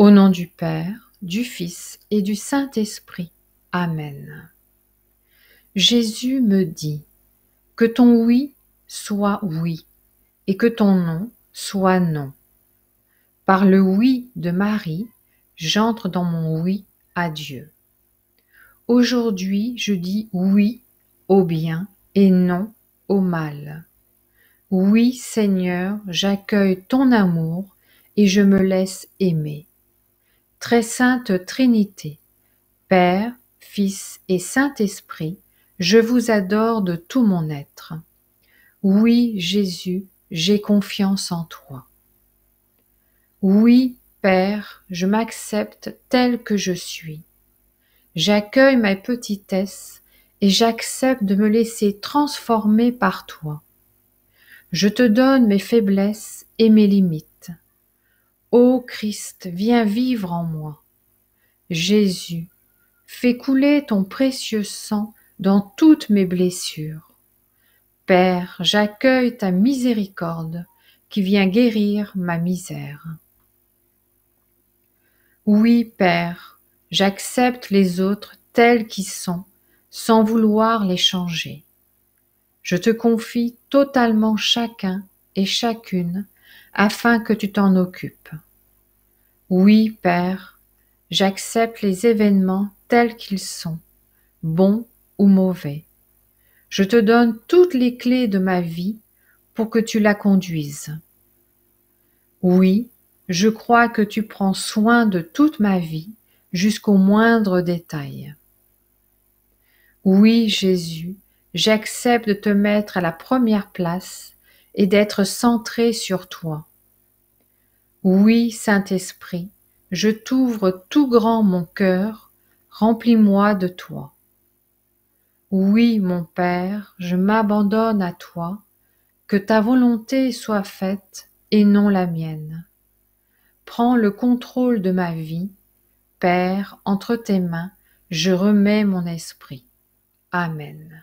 Au nom du Père, du Fils et du Saint-Esprit. Amen. Jésus me dit, que ton oui soit oui et que ton non soit non. Par le oui de Marie, j'entre dans mon oui à Dieu. Aujourd'hui, je dis oui au bien et non au mal. Oui, Seigneur, j'accueille ton amour et je me laisse aimer. Très Sainte Trinité, Père, Fils et Saint-Esprit, je vous adore de tout mon être. Oui, Jésus, j'ai confiance en toi. Oui, Père, je m'accepte tel que je suis. J'accueille ma petitesse et j'accepte de me laisser transformer par toi. Je te donne mes faiblesses et mes limites. Ô Christ, viens vivre en moi. Jésus, fais couler ton précieux sang dans toutes mes blessures. Père, j'accueille ta miséricorde qui vient guérir ma misère. Oui, Père, j'accepte les autres tels qu'ils sont, sans vouloir les changer. Je te confie totalement chacun et chacune afin que tu t'en occupes. Oui, Père, j'accepte les événements tels qu'ils sont, bons ou mauvais. Je te donne toutes les clés de ma vie pour que tu la conduises. Oui, je crois que tu prends soin de toute ma vie jusqu'au moindre détail. Oui, Jésus, j'accepte de te mettre à la première place et d'être centré sur toi. Oui, Saint-Esprit, je t'ouvre tout grand mon cœur, remplis-moi de toi. Oui, mon Père, je m'abandonne à toi, que ta volonté soit faite et non la mienne. Prends le contrôle de ma vie, Père, entre tes mains, je remets mon esprit. Amen.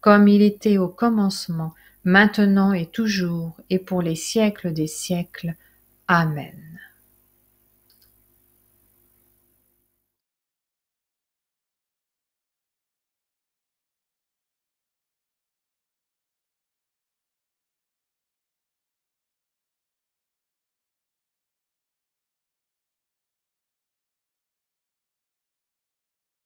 comme il était au commencement, maintenant et toujours, et pour les siècles des siècles. Amen.